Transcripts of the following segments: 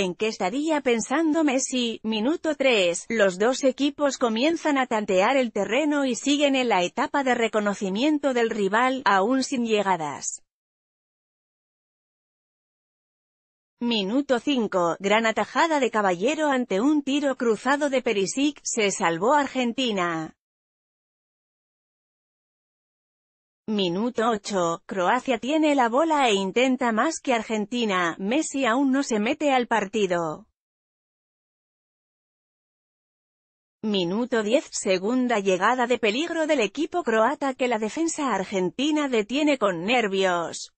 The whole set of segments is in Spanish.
en qué estaría pensando Messi. Minuto 3. Los dos equipos comienzan a tantear el terreno y siguen en la etapa de reconocimiento del rival, aún sin llegadas. Minuto 5, gran atajada de Caballero ante un tiro cruzado de Perisic, se salvó Argentina. Minuto 8, Croacia tiene la bola e intenta más que Argentina, Messi aún no se mete al partido. Minuto 10, segunda llegada de peligro del equipo croata que la defensa argentina detiene con nervios.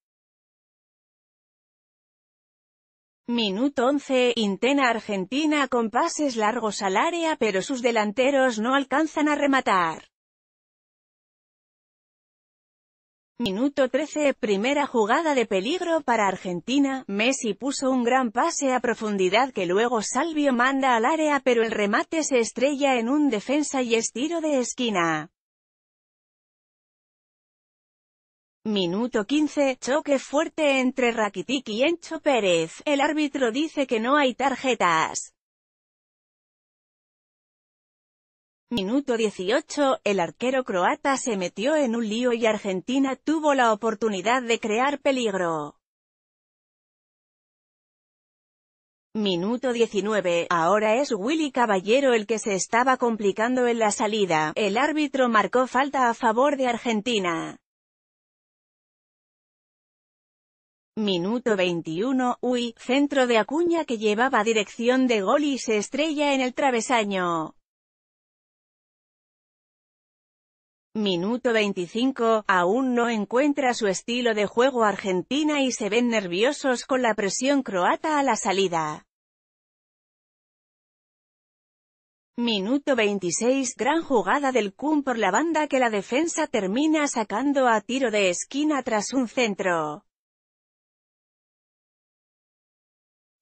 Minuto 11, Intena Argentina con pases largos al área pero sus delanteros no alcanzan a rematar. Minuto 13 Primera jugada de peligro para Argentina, Messi puso un gran pase a profundidad que luego Salvio manda al área pero el remate se estrella en un defensa y es tiro de esquina. Minuto 15, choque fuerte entre Rakitic y Encho Pérez, el árbitro dice que no hay tarjetas. Minuto 18, el arquero croata se metió en un lío y Argentina tuvo la oportunidad de crear peligro. Minuto 19, ahora es Willy Caballero el que se estaba complicando en la salida, el árbitro marcó falta a favor de Argentina. Minuto 21, uy, centro de Acuña que llevaba dirección de gol y se estrella en el travesaño. Minuto 25, aún no encuentra su estilo de juego Argentina y se ven nerviosos con la presión croata a la salida. Minuto 26, gran jugada del Kun por la banda que la defensa termina sacando a tiro de esquina tras un centro.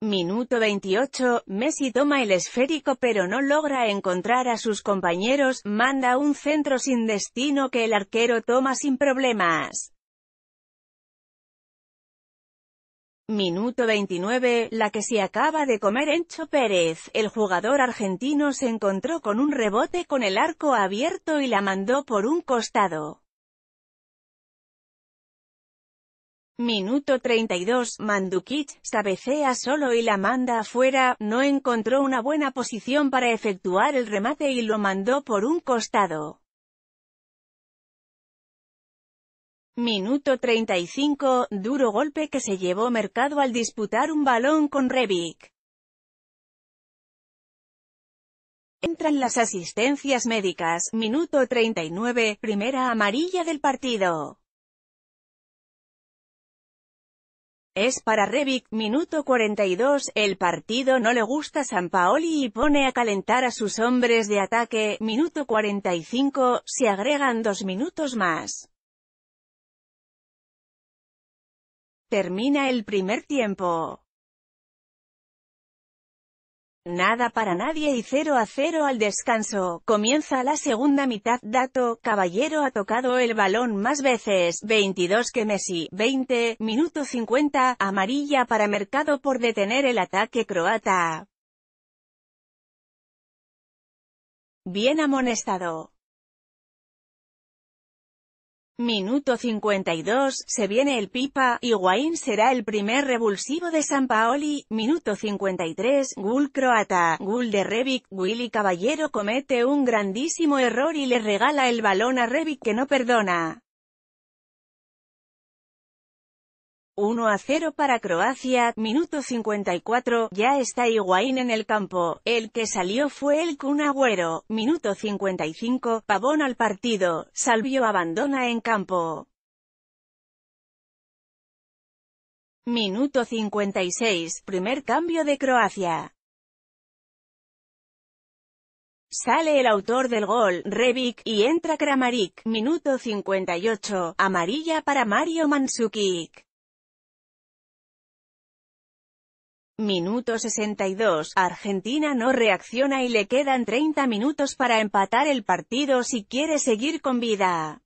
Minuto 28, Messi toma el esférico pero no logra encontrar a sus compañeros, manda un centro sin destino que el arquero toma sin problemas. Minuto 29, la que se acaba de comer Encho Pérez, el jugador argentino se encontró con un rebote con el arco abierto y la mandó por un costado. Minuto 32, Mandukic, sabecea solo y la manda afuera, no encontró una buena posición para efectuar el remate y lo mandó por un costado. Minuto 35, duro golpe que se llevó Mercado al disputar un balón con Rebic. Entran las asistencias médicas, minuto 39, primera amarilla del partido. Es para Revic, minuto 42, el partido no le gusta San Paoli y pone a calentar a sus hombres de ataque, minuto 45, se agregan dos minutos más. Termina el primer tiempo. Nada para nadie y 0 a 0 al descanso. Comienza la segunda mitad. Dato, Caballero ha tocado el balón más veces, 22 que Messi, 20, minuto 50, amarilla para Mercado por detener el ataque croata. Bien amonestado. Minuto 52, se viene el Pipa, Higuaín será el primer revulsivo de San Paoli, minuto 53, Gul croata, Gul de Rebic, Willy Caballero comete un grandísimo error y le regala el balón a Rebic que no perdona. 1 a 0 para Croacia, minuto 54, ya está Higuaín en el campo, el que salió fue el Kun Agüero, minuto 55, Pavón al partido, Salvio abandona en campo. Minuto 56, primer cambio de Croacia. Sale el autor del gol, Rebic, y entra Kramaric. Minuto 58, amarilla para Mario Mandzukic. Minuto 62, Argentina no reacciona y le quedan 30 minutos para empatar el partido si quiere seguir con vida.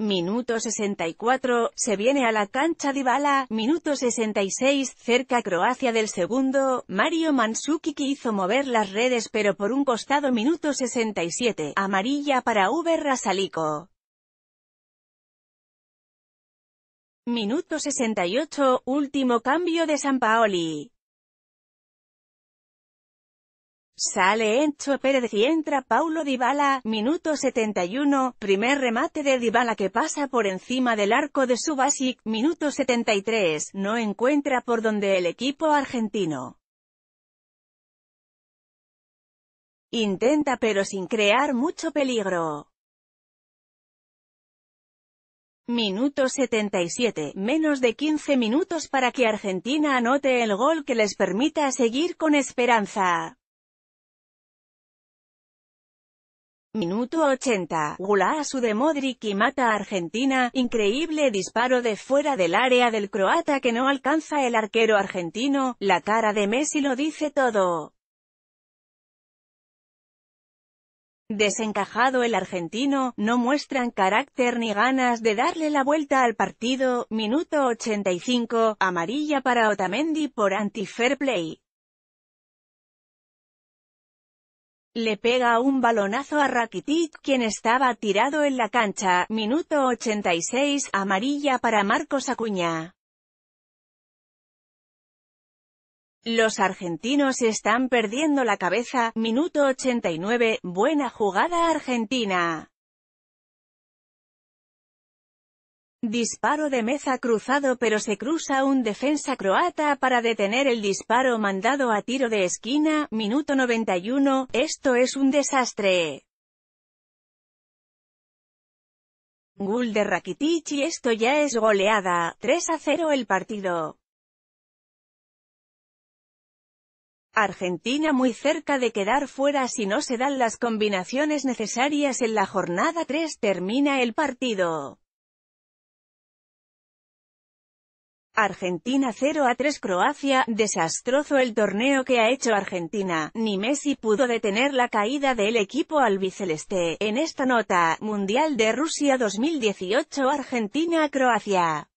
Minuto 64, se viene a la cancha Dybala, minuto 66, cerca Croacia del segundo, Mario que hizo mover las redes pero por un costado minuto 67, amarilla para Uber Rasalico. Minuto 68, último cambio de Sampaoli. Sale Encho Pérez y entra Paulo Dybala, minuto 71, primer remate de Dybala que pasa por encima del arco de Subasic, minuto 73, no encuentra por donde el equipo argentino. Intenta pero sin crear mucho peligro. Minuto 77, menos de 15 minutos para que Argentina anote el gol que les permita seguir con esperanza. Minuto 80, Gulasu de Modric y mata a Argentina, increíble disparo de fuera del área del croata que no alcanza el arquero argentino, la cara de Messi lo dice todo. desencajado el argentino, no muestran carácter ni ganas de darle la vuelta al partido, minuto 85, amarilla para Otamendi por anti-fair play. Le pega un balonazo a Rakitic quien estaba tirado en la cancha, minuto 86, amarilla para Marcos Acuña. Los argentinos están perdiendo la cabeza, minuto 89, buena jugada argentina. Disparo de meza cruzado pero se cruza un defensa croata para detener el disparo mandado a tiro de esquina, minuto 91, esto es un desastre. Gul de Rakitic y esto ya es goleada, 3 a 0 el partido. Argentina muy cerca de quedar fuera si no se dan las combinaciones necesarias en la jornada 3 termina el partido. Argentina 0 a 3 Croacia, desastroso el torneo que ha hecho Argentina, ni Messi pudo detener la caída del equipo albiceleste, en esta nota, Mundial de Rusia 2018 Argentina-Croacia.